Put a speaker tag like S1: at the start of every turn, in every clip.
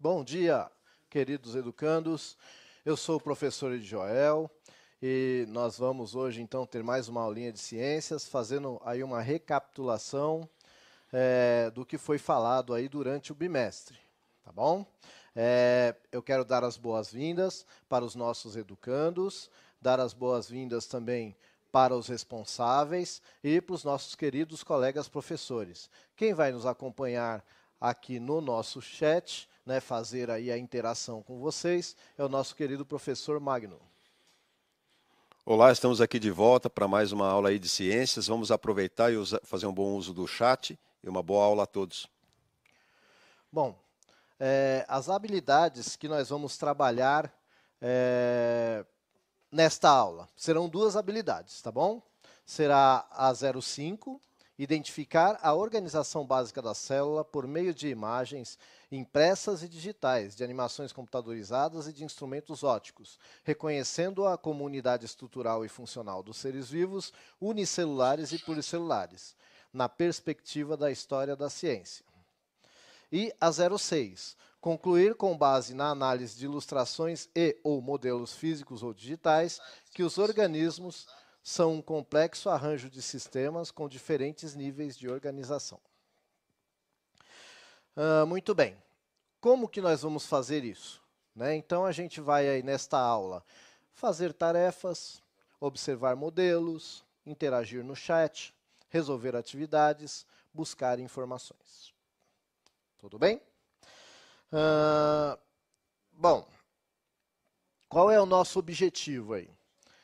S1: Bom dia, queridos educandos. Eu sou o professor Joel e nós vamos hoje então ter mais uma aulinha de ciências, fazendo aí uma recapitulação é, do que foi falado aí durante o bimestre, tá bom? É, eu quero dar as boas-vindas para os nossos educandos, dar as boas-vindas também para os responsáveis e para os nossos queridos colegas professores. Quem vai nos acompanhar aqui no nosso chat né, fazer aí a interação com vocês é o nosso querido professor Magno.
S2: Olá, estamos aqui de volta para mais uma aula aí de ciências. Vamos aproveitar e usar, fazer um bom uso do chat e uma boa aula a todos.
S1: Bom, é, as habilidades que nós vamos trabalhar é, nesta aula serão duas habilidades, tá bom? Será a 05, identificar a organização básica da célula por meio de imagens impressas e digitais, de animações computadorizadas e de instrumentos óticos, reconhecendo a comunidade estrutural e funcional dos seres vivos, unicelulares e pluricelulares, na perspectiva da história da ciência. E a 06, concluir com base na análise de ilustrações e ou modelos físicos ou digitais que os organismos são um complexo arranjo de sistemas com diferentes níveis de organização. Uh, muito bem. Como que nós vamos fazer isso? Né? Então, a gente vai aí nesta aula fazer tarefas, observar modelos, interagir no chat, resolver atividades, buscar informações. Tudo bem? Uh, bom, qual é o nosso objetivo aí?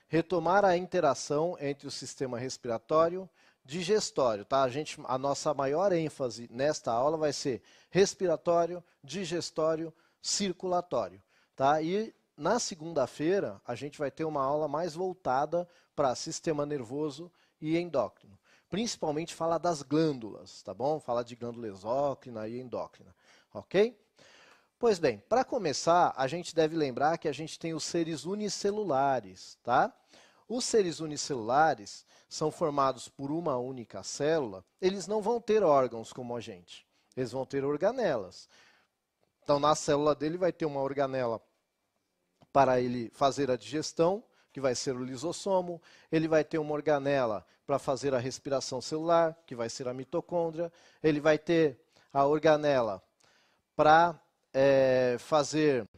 S1: Retomar a interação entre o sistema respiratório digestório, tá? A gente, a nossa maior ênfase nesta aula vai ser respiratório, digestório, circulatório, tá? E na segunda-feira a gente vai ter uma aula mais voltada para sistema nervoso e endócrino. Principalmente falar das glândulas, tá bom? Falar de glândula exócrina e endócrina, ok? Pois bem, para começar, a gente deve lembrar que a gente tem os seres unicelulares, tá? os seres unicelulares são formados por uma única célula, eles não vão ter órgãos como a gente. Eles vão ter organelas. Então, na célula dele vai ter uma organela para ele fazer a digestão, que vai ser o lisossomo, ele vai ter uma organela para fazer a respiração celular, que vai ser a mitocôndria, ele vai ter a organela para é, fazer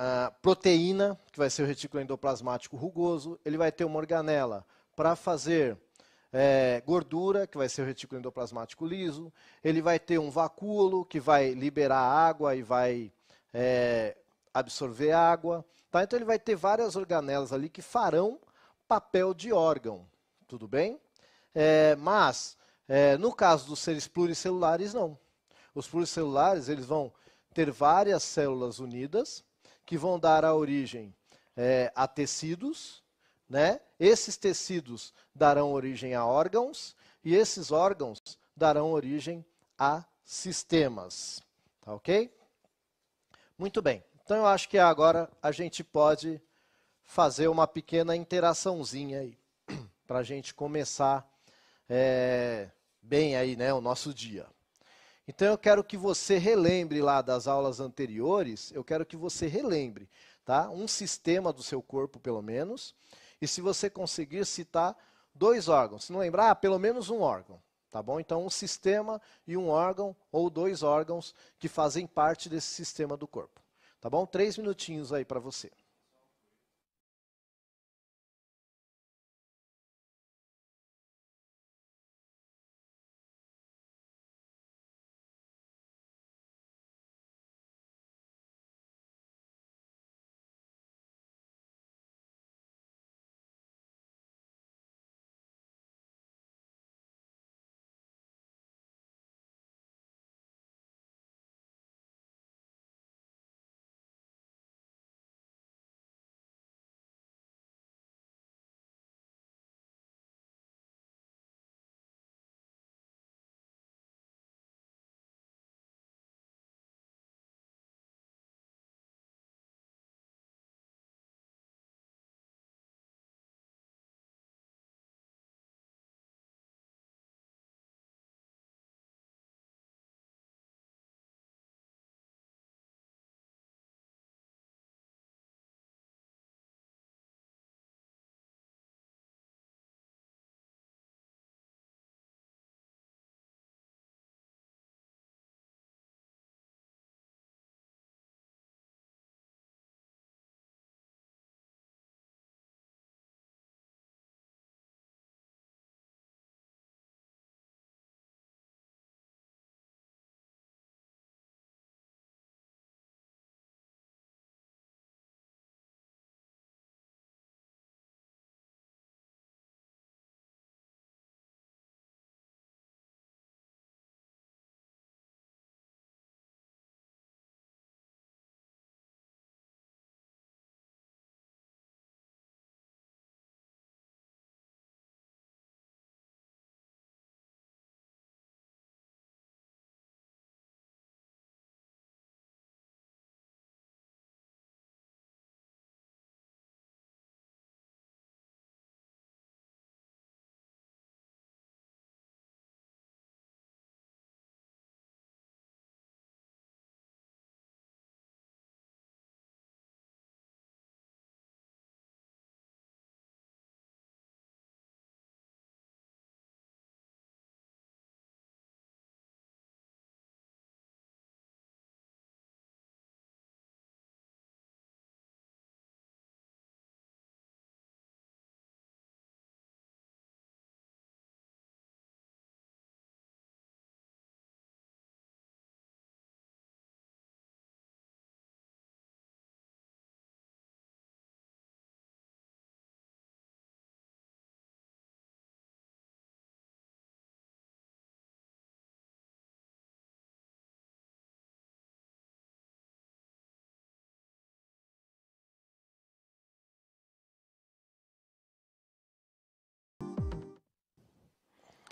S1: a proteína, que vai ser o retículo endoplasmático rugoso, ele vai ter uma organela para fazer é, gordura, que vai ser o retículo endoplasmático liso, ele vai ter um vacúolo, que vai liberar água e vai é, absorver água. Tá? Então, ele vai ter várias organelas ali que farão papel de órgão, tudo bem? É, mas, é, no caso dos seres pluricelulares, não. Os pluricelulares eles vão ter várias células unidas, que vão dar a origem é, a tecidos, né? Esses tecidos darão origem a órgãos e esses órgãos darão origem a sistemas, tá ok? Muito bem. Então eu acho que agora a gente pode fazer uma pequena interaçãozinha aí para a gente começar é, bem aí, né, o nosso dia. Então eu quero que você relembre lá das aulas anteriores, eu quero que você relembre, tá? Um sistema do seu corpo, pelo menos. E se você conseguir citar dois órgãos, se não lembrar, ah, pelo menos um órgão, tá bom? Então um sistema e um órgão ou dois órgãos que fazem parte desse sistema do corpo, tá bom? Três minutinhos aí para você.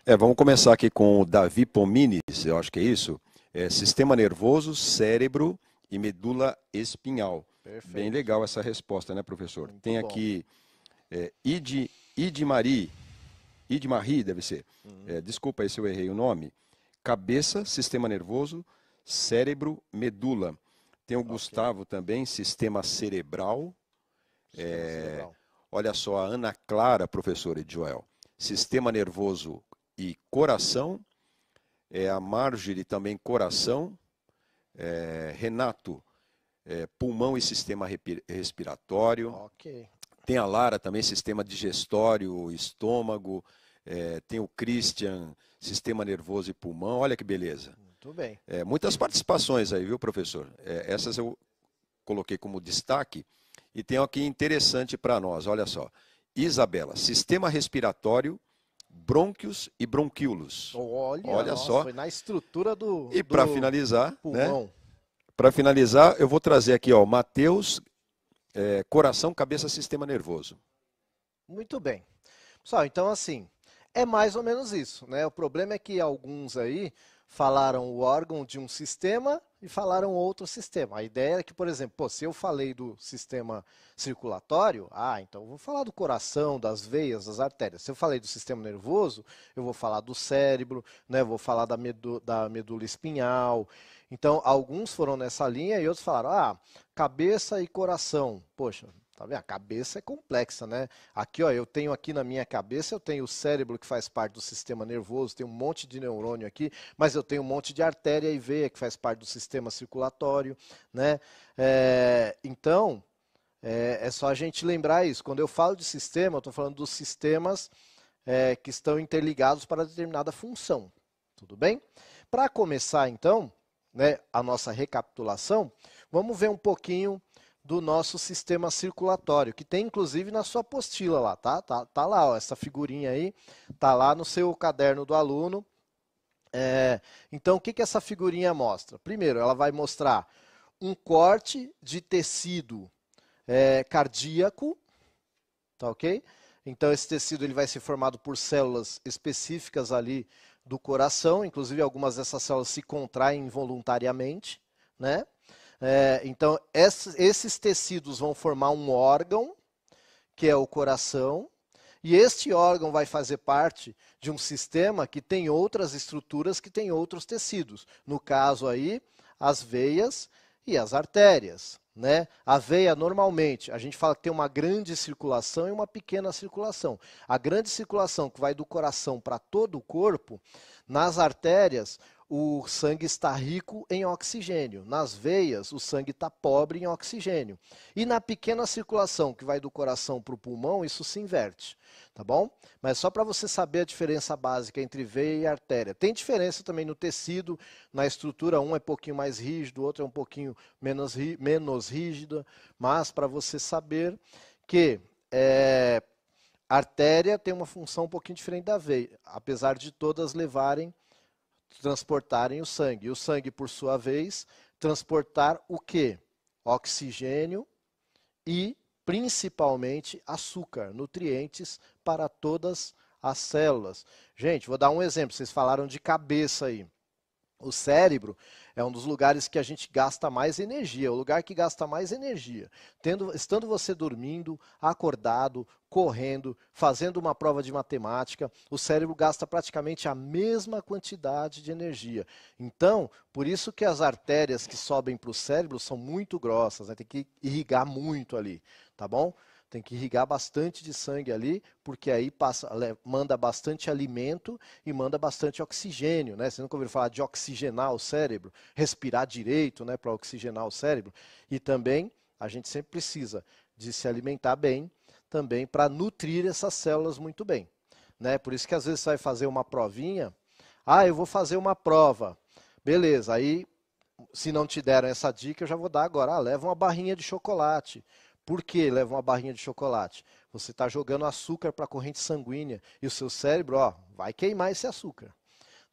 S2: É, vamos começar aqui com o Davi Pomines, eu acho que é isso. É, sistema nervoso, cérebro e medula espinhal. Perfeito. Bem legal essa resposta, né, professor? Muito Tem aqui é, Id, Idmari, Idmari deve ser. Uhum. É, desculpa aí se eu errei o nome. Cabeça, sistema nervoso, cérebro, medula. Tem o okay. Gustavo também, sistema cerebral. Sistema é, cerebral. Olha só, a Ana Clara, professora de Joel. Sistema nervoso e coração. É, a Marjorie também coração. É, Renato, é, pulmão e sistema respiratório. Okay. Tem a Lara também, sistema digestório, estômago. É, tem o Christian, sistema nervoso e pulmão. Olha que beleza. Muito bem. É, muitas participações aí, viu, professor? É, essas eu coloquei como destaque. E tem aqui interessante para nós, olha só. Isabela, sistema respiratório brônquios e bronquíolos.
S1: Olha, Olha nossa, só. Foi na estrutura do. E para finalizar, né?
S2: Para finalizar, eu vou trazer aqui, ó, Mateus. é, coração, cabeça, sistema nervoso.
S1: Muito bem. Pessoal, então assim, é mais ou menos isso, né? O problema é que alguns aí falaram o órgão de um sistema e falaram outro sistema. A ideia é que, por exemplo, pô, se eu falei do sistema circulatório, ah, então vou falar do coração, das veias, das artérias. Se eu falei do sistema nervoso, eu vou falar do cérebro, né, vou falar da, medu da medula espinhal. Então, alguns foram nessa linha e outros falaram, ah, cabeça e coração. Poxa, Tá vendo? A cabeça é complexa, né? Aqui, ó, eu tenho aqui na minha cabeça, eu tenho o cérebro que faz parte do sistema nervoso, tem um monte de neurônio aqui, mas eu tenho um monte de artéria e veia que faz parte do sistema circulatório, né? É, então, é, é, só a gente lembrar isso. Quando eu falo de sistema, eu estou falando dos sistemas é, que estão interligados para determinada função. Tudo bem? Para começar, então, né, a nossa recapitulação, vamos ver um pouquinho do nosso sistema circulatório, que tem inclusive na sua apostila lá, tá? Tá, tá lá, ó, essa figurinha aí, tá lá no seu caderno do aluno. É, então, o que, que essa figurinha mostra? Primeiro, ela vai mostrar um corte de tecido é, cardíaco, tá ok? Então, esse tecido ele vai ser formado por células específicas ali do coração, inclusive algumas dessas células se contraem involuntariamente, né? É, então, esses tecidos vão formar um órgão, que é o coração, e este órgão vai fazer parte de um sistema que tem outras estruturas, que tem outros tecidos. No caso aí, as veias e as artérias. Né? A veia, normalmente, a gente fala que tem uma grande circulação e uma pequena circulação. A grande circulação, que vai do coração para todo o corpo, nas artérias, o sangue está rico em oxigênio. Nas veias, o sangue está pobre em oxigênio. E na pequena circulação que vai do coração para o pulmão, isso se inverte, tá bom? Mas só para você saber a diferença básica entre veia e artéria. Tem diferença também no tecido, na estrutura, um é um pouquinho mais rígido, o outro é um pouquinho menos, rígido. menos mas para você saber que é, a artéria tem uma função um pouquinho diferente da veia, apesar de todas levarem transportarem o sangue. E o sangue, por sua vez, transportar o quê? Oxigênio e principalmente açúcar, nutrientes para todas as células. Gente, vou dar um exemplo. Vocês falaram de cabeça aí. O cérebro é um dos lugares que a gente gasta mais energia, é o lugar que gasta mais energia. Tendo, estando você dormindo, acordado, correndo, fazendo uma prova de matemática, o cérebro gasta praticamente a mesma quantidade de energia. Então, por isso que as artérias que sobem para o cérebro são muito grossas, né? tem que irrigar muito ali, tá bom? Tem que irrigar bastante de sangue ali, porque aí passa, manda bastante alimento e manda bastante oxigênio, né? Você nunca ouviu falar de oxigenar o cérebro, respirar direito, né, para oxigenar o cérebro. E também a gente sempre precisa de se alimentar bem, também para nutrir essas células muito bem, né? Por isso que às vezes você vai fazer uma provinha, ah, eu vou fazer uma prova. Beleza, aí se não te deram essa dica, eu já vou dar agora. Ah, leva uma barrinha de chocolate. Por que leva uma barrinha de chocolate? Você está jogando açúcar para a corrente sanguínea e o seu cérebro ó, vai queimar esse açúcar.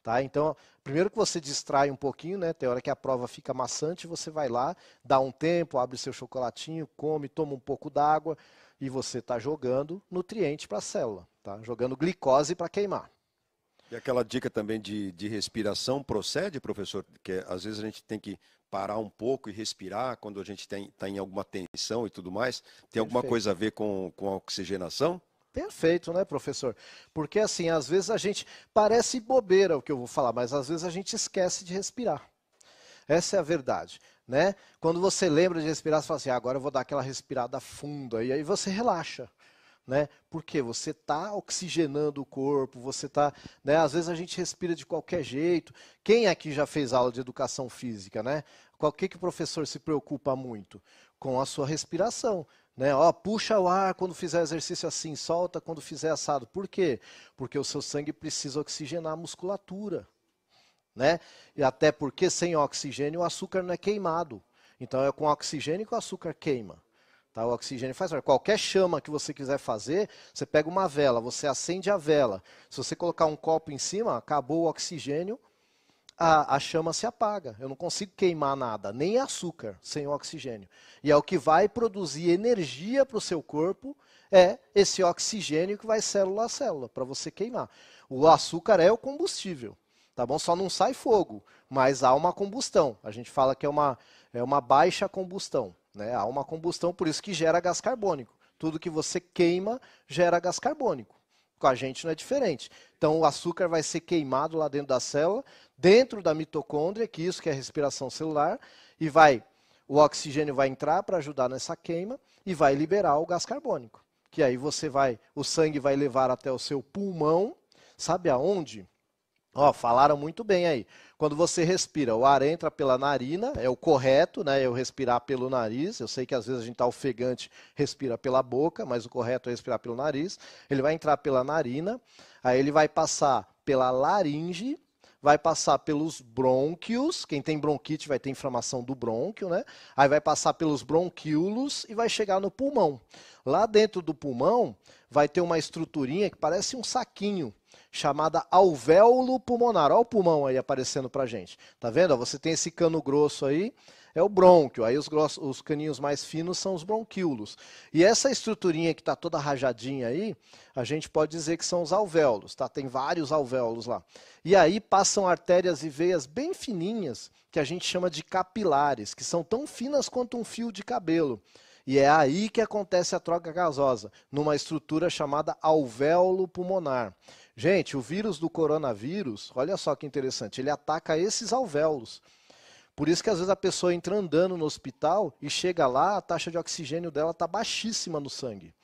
S1: Tá? Então, primeiro que você distrai um pouquinho, né? tem hora que a prova fica maçante, você vai lá, dá um tempo, abre seu chocolatinho, come, toma um pouco d'água e você está jogando nutriente para a célula, tá? jogando glicose para queimar.
S2: E aquela dica também de, de respiração procede, professor? Que é, às vezes a gente tem que parar um pouco e respirar quando a gente está em alguma tensão e tudo mais. Tem Perfeito. alguma coisa a ver com, com a oxigenação?
S1: Perfeito, né, professor? Porque assim, às vezes a gente parece bobeira o que eu vou falar, mas às vezes a gente esquece de respirar. Essa é a verdade, né? Quando você lembra de respirar, você fala assim: ah, agora eu vou dar aquela respirada funda, e aí você relaxa né? Porque você está oxigenando o corpo, você está, né? Às vezes a gente respira de qualquer jeito. Quem aqui já fez aula de educação física, né? Qual que, que o professor se preocupa muito com a sua respiração? Né? Ó, puxa o ar quando fizer exercício assim, solta quando fizer assado. Por quê? Porque o seu sangue precisa oxigenar a musculatura. Né? E até porque sem oxigênio o açúcar não é queimado. Então é com oxigênio que o açúcar queima. Tá? O oxigênio faz Qualquer chama que você quiser fazer, você pega uma vela, você acende a vela. Se você colocar um copo em cima, acabou o oxigênio, a, a chama se apaga. Eu não consigo queimar nada, nem açúcar sem oxigênio. E é o que vai produzir energia para o seu corpo, é esse oxigênio que vai célula a célula, para você queimar. O açúcar é o combustível tá bom? Só não sai fogo, mas há uma combustão. A gente fala que é uma, é uma baixa combustão. Né? Há uma combustão, por isso que gera gás carbônico. Tudo que você queima gera gás carbônico. Com a gente não é diferente. Então o açúcar vai ser queimado lá dentro da célula, dentro da mitocôndria, que isso que é respiração celular, e vai o oxigênio vai entrar para ajudar nessa queima e vai liberar o gás carbônico. Que aí você vai, o sangue vai levar até o seu pulmão, sabe aonde? Ó, falaram muito bem aí quando você respira, o ar entra pela narina, é o correto, né? Eu respirar pelo nariz. Eu sei que às vezes a gente está ofegante, respira pela boca, mas o correto é respirar pelo nariz. Ele vai entrar pela narina, aí ele vai passar pela laringe, vai passar pelos brônquios, quem tem bronquite vai ter inflamação do brônquio, né? Aí vai passar pelos bronquíolos e vai chegar no pulmão. Lá dentro do pulmão vai ter uma estruturinha que parece um saquinho chamada alvéolo pulmonar. Olha o pulmão aí aparecendo para gente. Tá vendo? Você tem esse cano grosso aí, é o brônquio. Aí os, grossos, os caninhos mais finos são os bronquíolos. E essa estruturinha que está toda rajadinha aí, a gente pode dizer que são os alvéolos, tá? Tem vários alvéolos lá. E aí passam artérias e veias bem fininhas, que a gente chama de capilares, que são tão finas quanto um fio de cabelo. E é aí que acontece a troca gasosa, numa estrutura chamada alvéolo pulmonar. Gente, o vírus do coronavírus, olha só que interessante, ele ataca esses alvéolos. Por isso que às vezes a pessoa entra andando no hospital e chega lá, a taxa de oxigênio dela está baixíssima no sangue.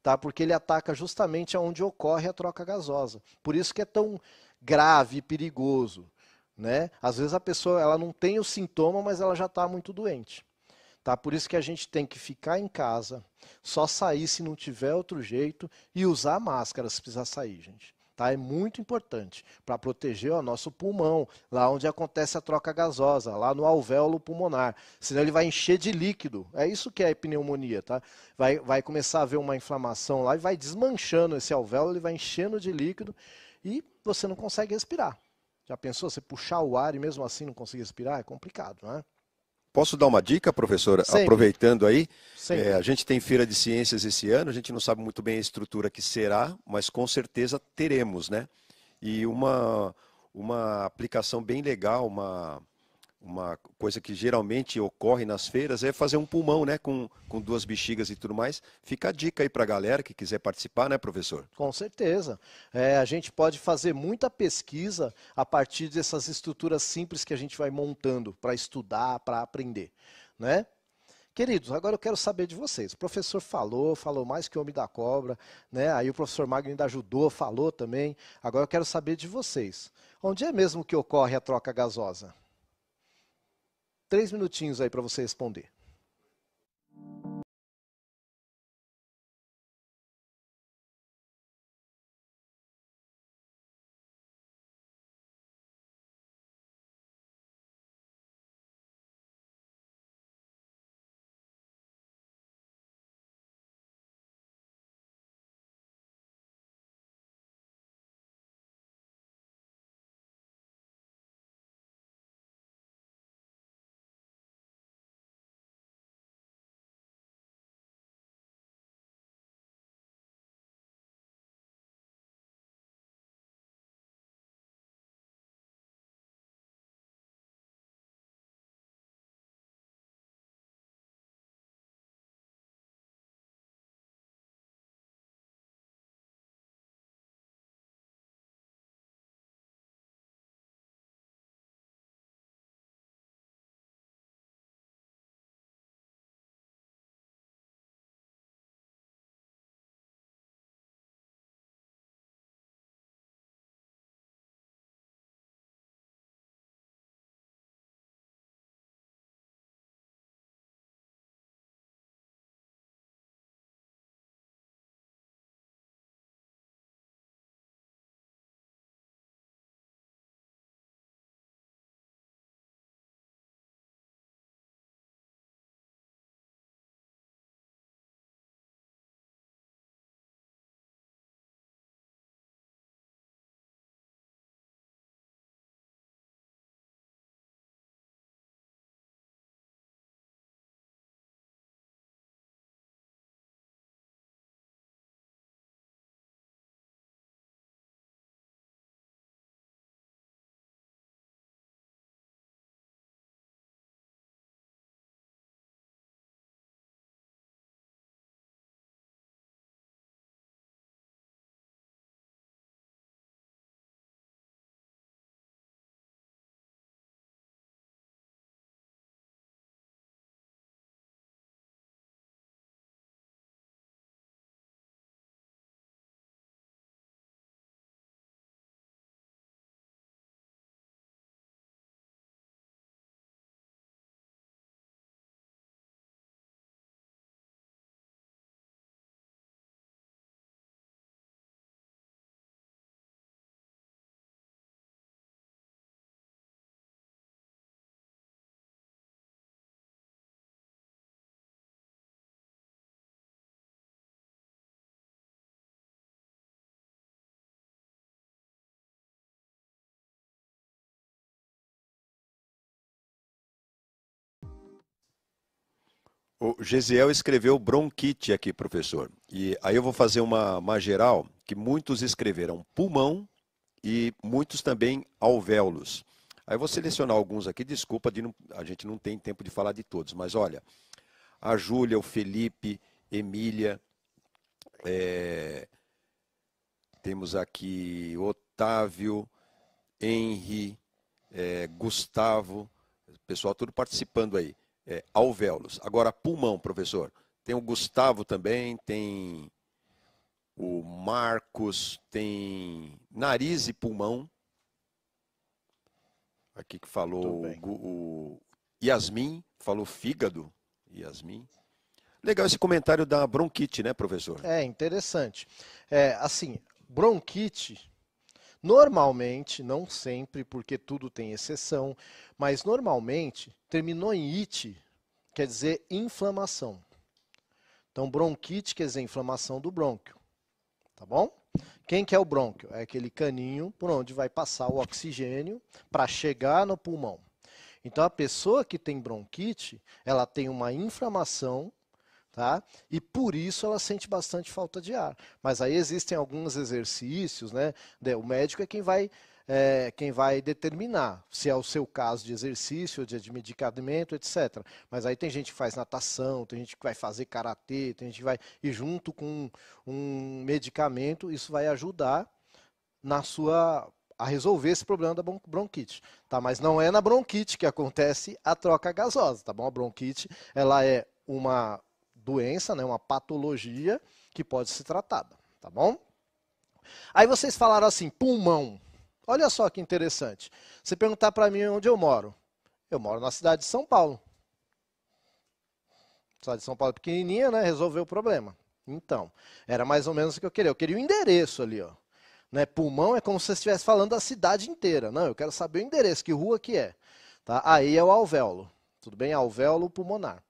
S1: Tá? Porque ele ataca justamente onde ocorre a troca gasosa. Por isso que é tão grave e perigoso. Né? Às vezes a pessoa ela não tem o sintoma, mas ela já está muito doente. Tá? Por isso que a gente tem que ficar em casa, só sair se não tiver outro jeito e usar máscara se precisar sair, gente tá? É muito importante para proteger o nosso pulmão, lá onde acontece a troca gasosa, lá no alvéolo pulmonar. Senão ele vai encher de líquido. É isso que é pneumonia, tá? Vai, vai começar a haver uma inflamação lá e vai desmanchando esse alvéolo, ele vai enchendo de líquido e você não consegue respirar. Já pensou você puxar o ar e mesmo assim não conseguir respirar? É complicado, não é?
S2: Posso dar uma dica, professor? Sempre. Aproveitando aí, é, a gente tem feira de ciências esse ano, a gente não sabe muito bem a estrutura que será, mas com certeza teremos, né? E uma, uma aplicação bem legal, uma, uma coisa que geralmente ocorre nas feiras é fazer um pulmão, né, com, com duas bexigas e tudo mais. Fica a dica aí para a galera que quiser participar, né, professor?
S1: Com certeza. É, a gente pode fazer muita pesquisa a partir dessas estruturas simples que a gente vai montando para estudar, para aprender, né? Queridos, agora eu quero saber de vocês. O professor falou, falou mais que o homem da cobra, né? Aí o professor Magno ainda ajudou, falou também. Agora eu quero saber de vocês. Onde é mesmo que ocorre a troca gasosa? Três minutinhos aí para você responder.
S2: O Gesiel escreveu bronquite aqui, professor. E aí eu vou fazer uma, uma geral, que muitos escreveram pulmão e muitos também alvéolos. Aí eu vou selecionar alguns aqui, desculpa, de não, a gente não tem tempo de falar de todos, mas olha, a Júlia, o Felipe, Emília, é, temos aqui Otávio, Henri, é, Gustavo, pessoal tudo participando aí é, alvéolos. Agora, pulmão, professor. Tem o Gustavo também, tem o Marcos, tem nariz e pulmão. Aqui que falou o, o Yasmin, falou fígado. Yasmin. Legal esse comentário da bronquite, né, professor?
S1: É, interessante. É, assim, bronquite Normalmente, não sempre, porque tudo tem exceção, mas normalmente terminou em it, quer dizer inflamação. Então, bronquite quer dizer inflamação do brônquio. Tá bom? Quem que é o brônquio? É aquele caninho por onde vai passar o oxigênio para chegar no pulmão. Então, a pessoa que tem bronquite, ela tem uma inflamação tá? E por isso ela sente bastante falta de ar. Mas aí existem alguns exercícios, né? O médico é quem vai é, quem vai determinar se é o seu caso de exercício, de medicamento, etc. Mas aí tem gente que faz natação, tem gente que vai fazer karatê, tem gente que vai. E junto com um medicamento, isso vai ajudar na sua a resolver esse problema da bronquite, tá? Mas não é na bronquite que acontece a troca gasosa, tá bom? A bronquite, ela é uma doença, né, uma patologia que pode ser tratada, tá bom? Aí vocês falaram assim, pulmão. Olha só que interessante. Você perguntar para mim onde eu moro. Eu moro na cidade de São Paulo. A cidade de São Paulo é pequenininha, né? Resolveu o problema. Então, era mais ou menos o que eu queria. Eu queria o endereço ali, ó. Né? Pulmão é como se você estivesse falando da cidade inteira. Não, eu quero saber o endereço, que rua que é. Tá? Aí é o alvéolo. Tudo bem? Alvéolo pulmonar.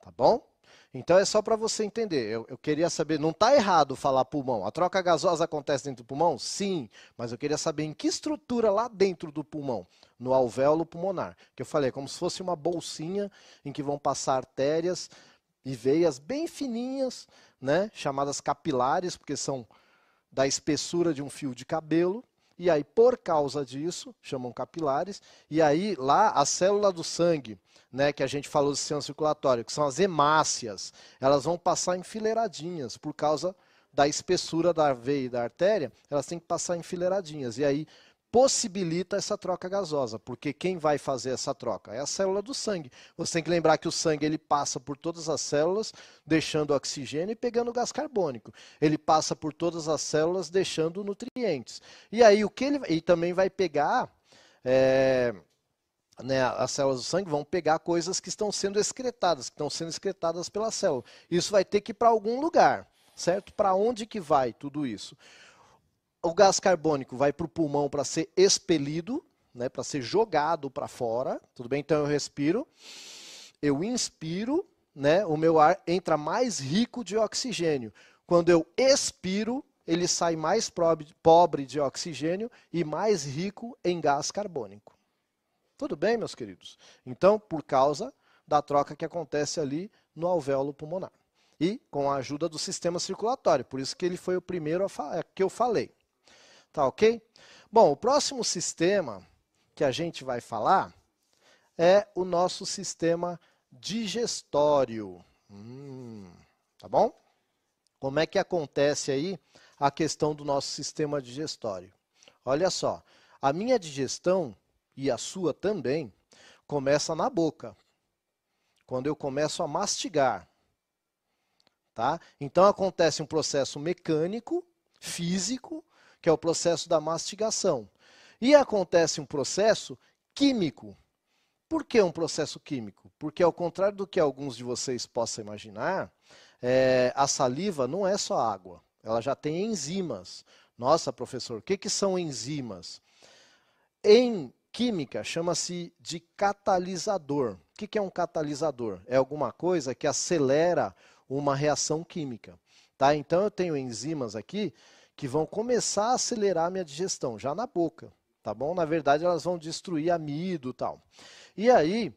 S1: Tá bom? Então é só para você entender. Eu, eu, queria saber, não está errado falar pulmão. A troca gasosa acontece dentro do pulmão? Sim, mas eu queria saber em que estrutura lá dentro do pulmão, no alvéolo pulmonar. Que eu falei, é como se fosse uma bolsinha em que vão passar artérias e veias bem fininhas, né, chamadas capilares, porque são da espessura de um fio de cabelo. E aí, por causa disso, chamam capilares, e aí lá a célula do sangue, né, que a gente falou do sistema circulatório, que são as hemácias, elas vão passar enfileiradinhas por causa da espessura da veia e da artéria, elas têm que passar enfileiradinhas. E aí possibilita essa troca gasosa, porque quem vai fazer essa troca é a célula do sangue. Você tem que lembrar que o sangue ele passa por todas as células, deixando oxigênio e pegando gás carbônico. Ele passa por todas as células, deixando nutrientes. E aí o que ele e também vai pegar é, né, as células do sangue vão pegar coisas que estão sendo excretadas, que estão sendo excretadas pela célula. Isso vai ter que ir para algum lugar, certo? Para onde que vai tudo isso? o gás carbônico vai para o pulmão para ser expelido, né, para ser jogado para fora. Tudo bem? Então eu respiro, eu inspiro, né, o meu ar entra mais rico de oxigênio. Quando eu expiro, ele sai mais pobre de oxigênio e mais rico em gás carbônico. Tudo bem, meus queridos? Então, por causa da troca que acontece ali no alvéolo pulmonar. E com a ajuda do sistema circulatório, por isso que ele foi o primeiro que eu falei. Tá ok? Bom, o próximo sistema que a gente vai falar é o nosso sistema digestório. Hum, tá bom? Como é que acontece aí a questão do nosso sistema digestório? Olha só, a minha digestão e a sua também começa na boca. Quando eu começo a mastigar, tá? Então acontece um processo mecânico, físico, que é o processo da mastigação. E acontece um processo químico. Por que um processo químico? Porque, ao contrário do que alguns de vocês possam imaginar, é, a saliva não é só água, ela já tem enzimas. Nossa, professor, o que, que são enzimas? Em química, chama-se de catalisador. O que, que é um catalisador? É alguma coisa que acelera uma reação química. Tá? Então, eu tenho enzimas aqui que vão começar a acelerar a minha digestão, já na boca, tá bom? Na verdade, elas vão destruir amido e tal. E aí,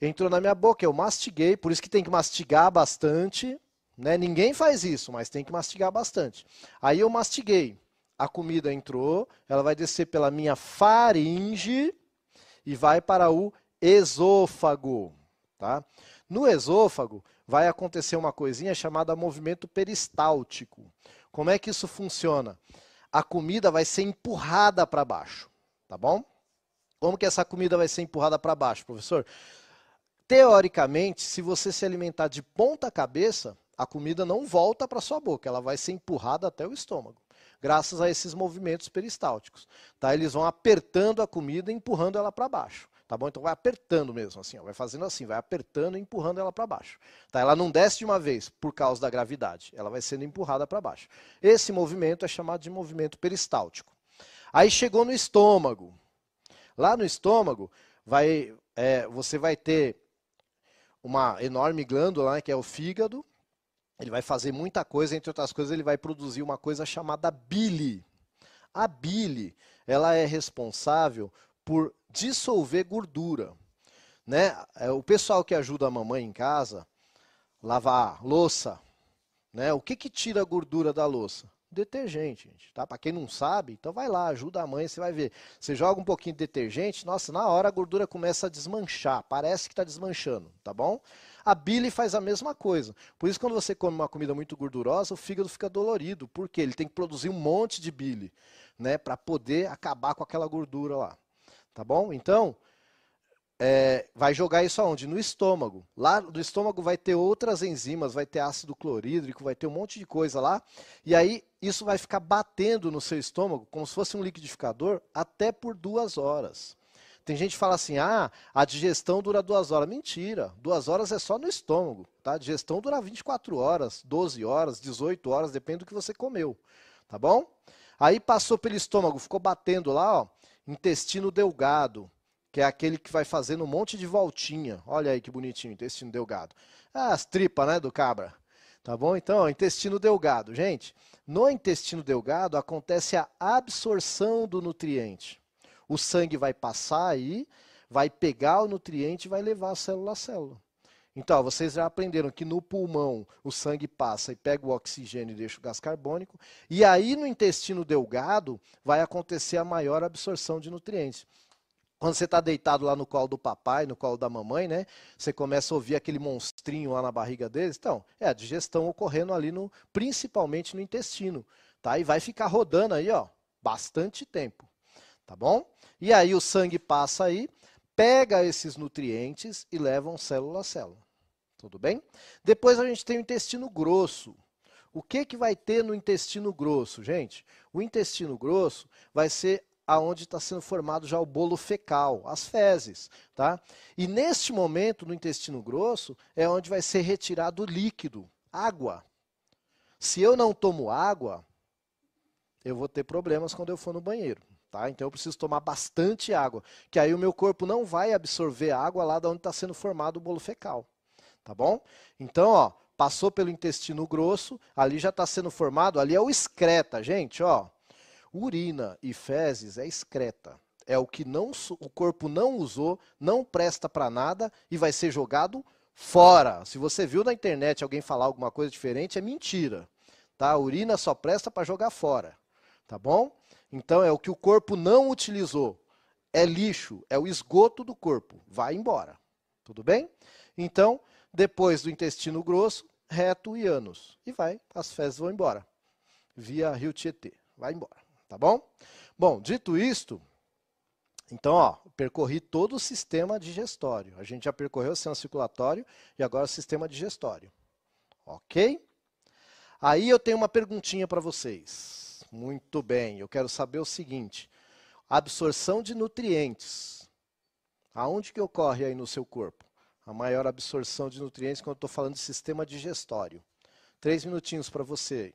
S1: entrou na minha boca, eu mastiguei, por isso que tem que mastigar bastante, né? Ninguém faz isso, mas tem que mastigar bastante. Aí eu mastiguei, a comida entrou, ela vai descer pela minha faringe e vai para o esôfago, tá? No esôfago vai acontecer uma coisinha chamada movimento peristáltico. Como é que isso funciona? A comida vai ser empurrada para baixo, tá bom? Como que essa comida vai ser empurrada para baixo, professor? Teoricamente, se você se alimentar de ponta cabeça, a comida não volta para sua boca, ela vai ser empurrada até o estômago, graças a esses movimentos peristálticos. Tá? Eles vão apertando a comida e empurrando ela para baixo tá bom? Então vai apertando mesmo, assim, ó, vai fazendo assim, vai apertando e empurrando ela para baixo. Tá? Ela não desce de uma vez por causa da gravidade, ela vai sendo empurrada para baixo. Esse movimento é chamado de movimento peristáltico. Aí chegou no estômago. Lá no estômago, vai, é, você vai ter uma enorme glândula, né, que é o fígado. Ele vai fazer muita coisa, entre outras coisas, ele vai produzir uma coisa chamada bile. A bile, ela é responsável por dissolver gordura. Né? É, o pessoal que ajuda a mamãe em casa, lavar louça, né? o que, que tira a gordura da louça? Detergente, gente, tá? Para quem não sabe, então vai lá, ajuda a mãe, você vai ver. Você joga um pouquinho de detergente, nossa, na hora a gordura começa a desmanchar, parece que está desmanchando, tá bom? A bile faz a mesma coisa. Por isso, quando você come uma comida muito gordurosa, o fígado fica dolorido, porque ele tem que produzir um monte de bile, né, para poder acabar com aquela gordura lá tá bom? Então, é, vai jogar isso aonde? No estômago. Lá do estômago vai ter outras enzimas, vai ter ácido clorídrico, vai ter um monte de coisa lá. E aí isso vai ficar batendo no seu estômago, como se fosse um liquidificador, até por duas horas. Tem gente que fala assim: ah, a digestão dura duas horas. Mentira, duas horas é só no estômago. Tá? A digestão dura 24 horas, 12 horas, 18 horas, depende do que você comeu. Tá bom? Aí passou pelo estômago, ficou batendo lá, ó intestino delgado, que é aquele que vai fazendo um monte de voltinha. Olha aí que bonitinho, intestino delgado. Ah, as tripas, né, do cabra. Tá bom? Então, intestino delgado. Gente, no intestino delgado acontece a absorção do nutriente. O sangue vai passar aí, vai pegar o nutriente e vai levar a célula a célula. Então, vocês já aprenderam que no pulmão o sangue passa e pega o oxigênio e deixa o gás carbônico. E aí no intestino delgado vai acontecer a maior absorção de nutrientes. Quando você está deitado lá no colo do papai, no colo da mamãe, né? Você começa a ouvir aquele monstrinho lá na barriga deles. Então, é a digestão ocorrendo ali no, principalmente no intestino, tá? E vai ficar rodando aí, ó, bastante tempo, tá bom? E aí o sangue passa aí pega esses nutrientes e levam célula a célula. Tudo bem? Depois a gente tem o intestino grosso. O que, que vai ter no intestino grosso, gente? O intestino grosso vai ser aonde está sendo formado já o bolo fecal, as fezes, tá? E neste momento, no intestino grosso, é onde vai ser retirado o líquido, água. Se eu não tomo água, eu vou ter problemas quando eu for no banheiro. Tá? Então eu preciso tomar bastante água, que aí o meu corpo não vai absorver água lá de onde está sendo formado o bolo fecal, tá bom? Então, ó, passou pelo intestino grosso, ali já está sendo formado, ali é o excreta, gente, ó. Urina e fezes é excreta, é o que não, o corpo não usou, não presta para nada e vai ser jogado fora. Se você viu na internet alguém falar alguma coisa diferente, é mentira, tá? A urina só presta para jogar fora, tá bom? Então é o que o corpo não utilizou. É lixo, é o esgoto do corpo, vai embora. Tudo bem? Então, depois do intestino grosso, reto e ânus. E vai, as fezes vão embora. Via Rio Tietê. Vai embora, tá bom? Bom, dito isto, então, ó, percorri todo o sistema digestório. A gente já percorreu o sistema circulatório e agora o sistema digestório. OK? Aí eu tenho uma perguntinha para vocês. Muito bem. Eu quero saber o seguinte: absorção de nutrientes. Aonde que ocorre aí no seu corpo? A maior absorção de nutrientes quando eu estou falando de sistema digestório. Três minutinhos para você.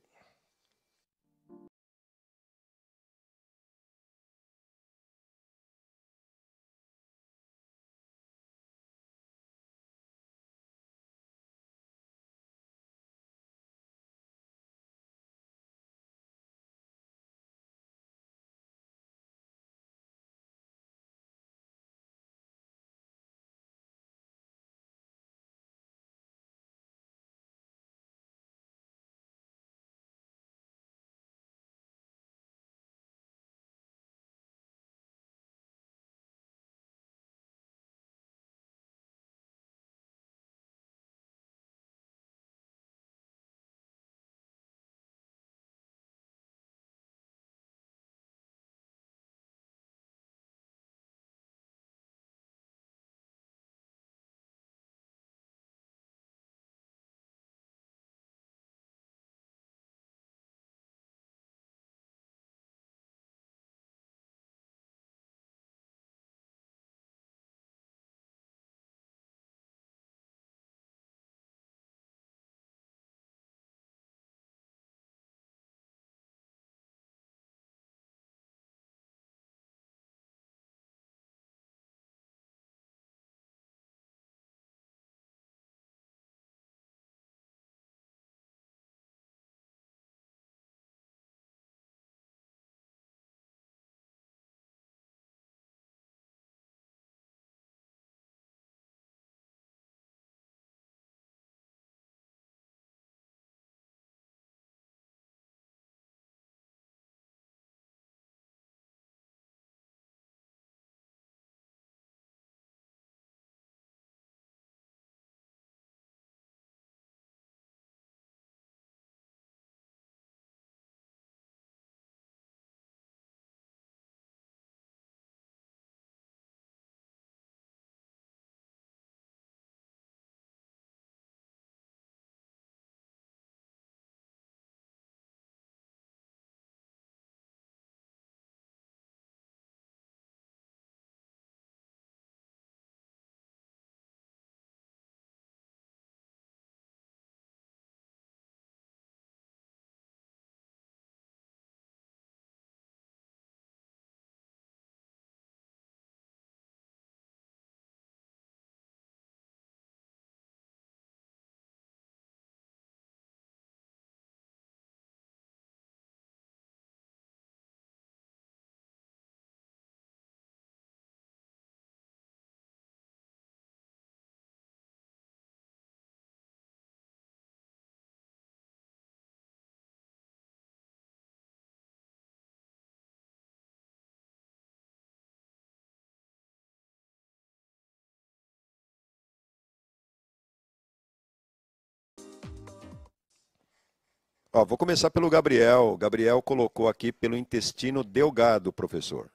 S2: Ó, vou começar pelo Gabriel. Gabriel colocou aqui pelo intestino delgado, professor.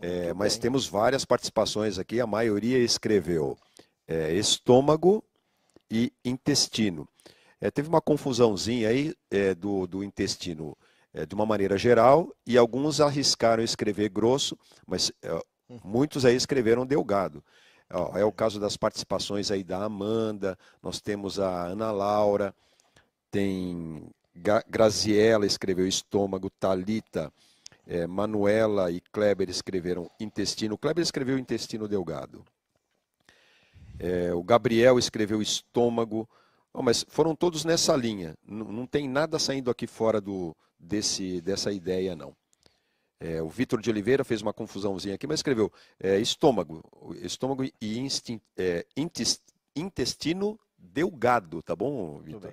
S2: É, mas temos várias participações aqui, a maioria escreveu é, estômago e intestino. É, teve uma confusãozinha aí é, do, do intestino é, de uma maneira geral, e alguns arriscaram escrever grosso, mas é, uhum. muitos aí escreveram delgado. É o uhum. caso das participações aí da Amanda, nós temos a Ana Laura, tem Graziella escreveu estômago, Talita, é, Manuela e Kleber escreveram intestino. Kleber escreveu intestino delgado. É, o Gabriel escreveu estômago. mas foram todos nessa linha. N não tem nada saindo aqui fora do, desse, dessa ideia, não. É, o Vitor de Oliveira fez uma confusãozinha aqui, mas escreveu estômago, estômago e intestino delgado, tá bom, Vitor?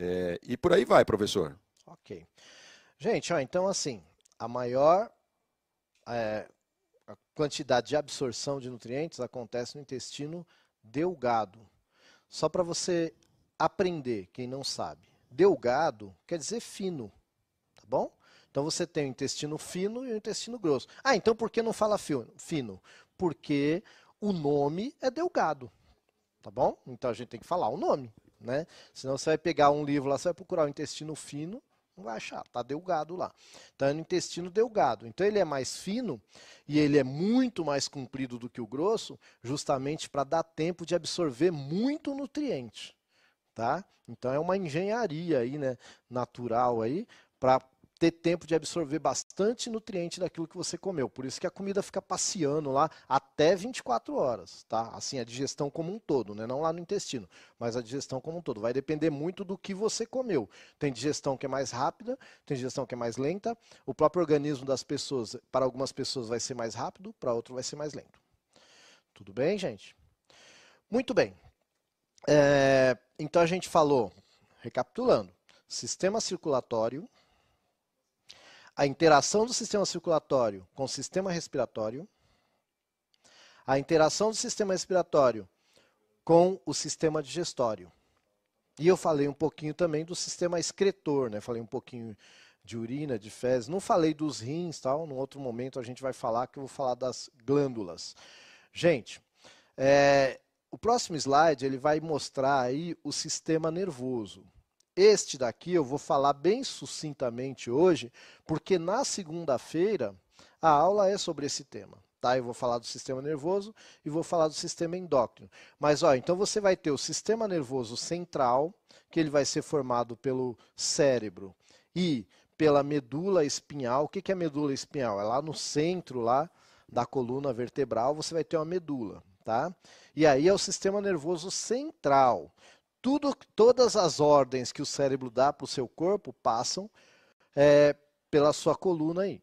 S2: É, e por aí vai, professor.
S1: Ok. Gente, ó, então assim, a maior é, a quantidade de absorção de nutrientes acontece no intestino delgado. Só para você aprender, quem não sabe. Delgado quer dizer fino, tá bom? Então você tem o intestino fino e o intestino grosso. Ah, então por que não fala fino? Porque o nome é delgado, tá bom? Então a gente tem que falar o nome né? Senão você vai pegar um livro lá, você vai procurar o intestino fino, não vai achar, tá delgado lá. é tá, no intestino delgado. Então ele é mais fino e ele é muito mais comprido do que o grosso, justamente para dar tempo de absorver muito nutriente, tá? Então é uma engenharia aí, né, natural aí para ter tempo de absorver bastante nutriente daquilo que você comeu. Por isso que a comida fica passeando lá até 24 horas, tá? Assim, a digestão como um todo, né? Não lá no intestino, mas a digestão como um todo. Vai depender muito do que você comeu. Tem digestão que é mais rápida, tem digestão que é mais lenta. O próprio organismo das pessoas, para algumas pessoas vai ser mais rápido, para outro vai ser mais lento. Tudo bem, gente? Muito bem. É, então a gente falou, recapitulando, sistema circulatório, a interação do sistema circulatório com o sistema respiratório, a interação do sistema respiratório com o sistema digestório. E eu falei um pouquinho também do sistema excretor, né? Falei um pouquinho de urina, de fezes. Não falei dos rins, tal. Num outro momento a gente vai falar que eu vou falar das glândulas. Gente, é, o próximo slide ele vai mostrar aí o sistema nervoso. Este daqui eu vou falar bem sucintamente hoje, porque na segunda-feira a aula é sobre esse tema. Tá? Eu vou falar do sistema nervoso e vou falar do sistema endócrino. Mas ó, então você vai ter o sistema nervoso central, que ele vai ser formado pelo cérebro e pela medula espinhal. O que é medula espinhal? É lá no centro lá da coluna vertebral, você vai ter uma medula. Tá? E aí é o sistema nervoso central tudo, todas as ordens que o cérebro dá para o seu corpo passam é, pela sua coluna aí.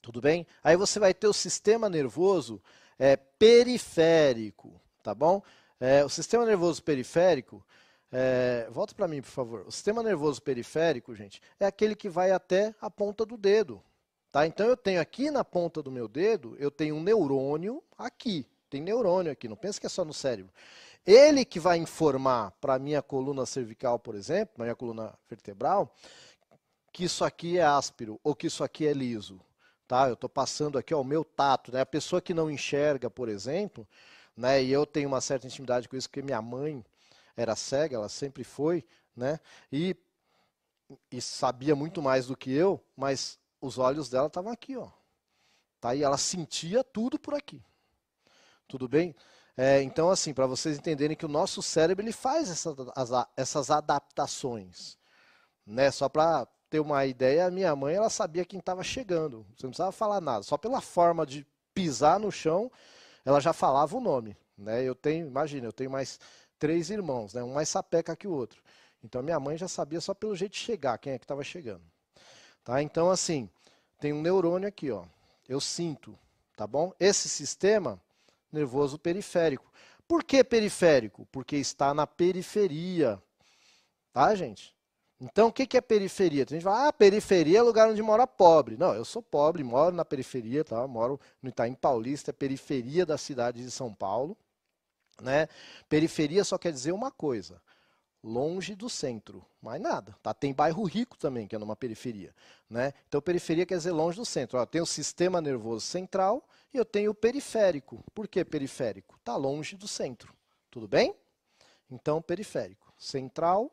S1: Tudo bem? Aí você vai ter o sistema nervoso é, periférico, tá bom? É, o sistema nervoso periférico, é, volta para mim, por favor. O sistema nervoso periférico, gente, é aquele que vai até a ponta do dedo. Tá? Então eu tenho aqui na ponta do meu dedo, eu tenho um neurônio aqui. Tem neurônio aqui, não pensa que é só no cérebro. Ele que vai informar para a minha coluna cervical, por exemplo, na minha coluna vertebral, que isso aqui é áspero ou que isso aqui é liso. Tá? Eu estou passando aqui ó, o meu tato. Né? A pessoa que não enxerga, por exemplo, né? e eu tenho uma certa intimidade com isso, porque minha mãe era cega, ela sempre foi, né? e, e sabia muito mais do que eu, mas os olhos dela estavam aqui. Ó. Tá? E ela sentia tudo por aqui. Tudo bem? É, então, assim, para vocês entenderem que o nosso cérebro ele faz essa, as, essas adaptações. Né? Só para ter uma ideia, a minha mãe ela sabia quem estava chegando. Você não precisava falar nada. Só pela forma de pisar no chão, ela já falava o nome. Né? Eu tenho, imagina, eu tenho mais três irmãos, né? um mais sapeca que o outro. Então minha mãe já sabia só pelo jeito de chegar quem é que estava chegando. Tá? Então assim, tem um neurônio aqui, ó. Eu sinto, tá bom? Esse sistema nervoso periférico. Por que periférico? Porque está na periferia. Tá, gente? Então, o que é periferia? Tem gente que fala, ah, periferia é lugar onde mora pobre. Não, eu sou pobre, moro na periferia, tá? moro no Itaim Paulista, é periferia da cidade de São Paulo. Né? Periferia só quer dizer uma coisa: longe do centro, mais nada. Tá? Tem bairro rico também, que é numa periferia. Né? Então, periferia quer dizer longe do centro. Ó, tem o sistema nervoso central e eu tenho o periférico. Por que periférico? Está longe do centro. Tudo bem? Então, periférico. Central,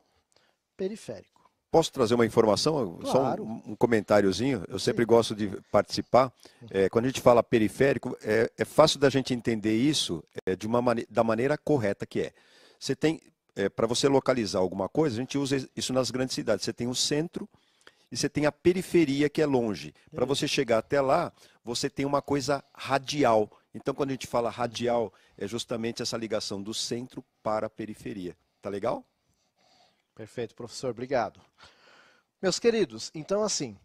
S1: periférico.
S2: Posso trazer uma informação? Claro. Só um, um, comentáriozinho. Eu sempre gosto de participar. Uhum. É, quando a gente fala periférico, é, é fácil da gente entender isso é, de uma mane da maneira correta que é. Você tem é, para você localizar alguma coisa, a gente usa isso nas grandes cidades. Você tem o centro e você tem a periferia, que é longe. Para uhum. você chegar até lá, você tem uma coisa radial. Então, quando a gente fala radial, é justamente essa ligação do centro para a periferia. Tá legal? Perfeito,
S1: professor. Obrigado.
S2: Meus queridos, então
S1: assim,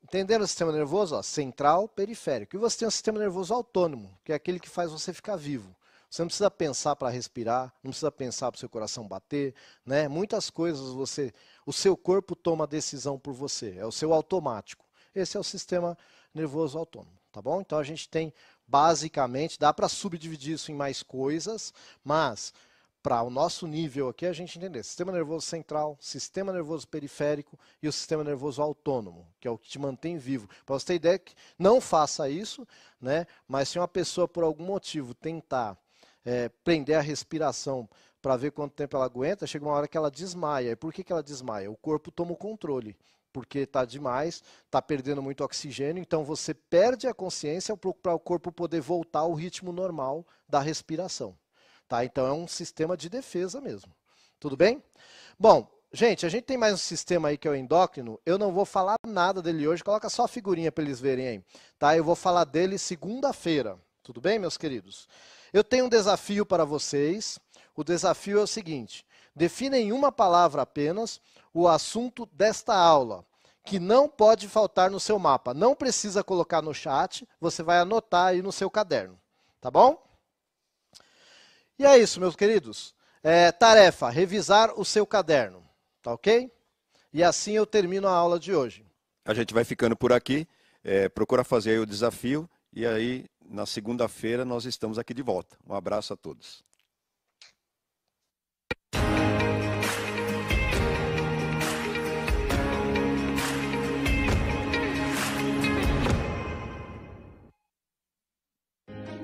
S1: entendendo o sistema nervoso, ó, central, periférico. E você tem o sistema nervoso autônomo, que é aquele que faz você ficar vivo. Você não precisa pensar para respirar, não precisa pensar para o seu coração bater, né? Muitas coisas você, o seu corpo toma decisão por você, é o seu automático. Esse é o sistema nervoso autônomo, tá bom? Então a gente tem basicamente, dá para subdividir isso em mais coisas, mas para o nosso nível aqui a gente entender sistema nervoso central, sistema nervoso periférico e o sistema nervoso autônomo, que é o que te mantém vivo. Para você ter ideia que não faça isso, né? Mas se uma pessoa por algum motivo tentar é, prender a respiração para ver quanto tempo ela aguenta, chega uma hora que ela desmaia. E por que, que ela desmaia? O corpo toma o controle porque está demais, está perdendo muito oxigênio, então você perde a consciência para o corpo poder voltar ao ritmo normal da respiração. Tá? Então é um sistema de defesa mesmo. Tudo bem? Bom, gente, a gente tem mais um sistema aí que é o endócrino. Eu não vou falar nada dele hoje, coloca só a figurinha para eles verem aí. Tá? Eu vou falar dele segunda-feira. Tudo bem, meus queridos? Eu tenho um desafio para vocês. O desafio é o seguinte: defina em uma palavra apenas o assunto desta aula, que não pode faltar no seu mapa. Não precisa colocar no chat, você vai anotar aí no seu caderno. Tá bom? E é isso, meus queridos. É, tarefa: revisar o seu caderno. Tá ok? E assim eu termino a aula de hoje.
S2: A gente vai ficando por aqui. É, procura fazer o desafio e aí na segunda-feira nós estamos aqui de volta. Um abraço a todos.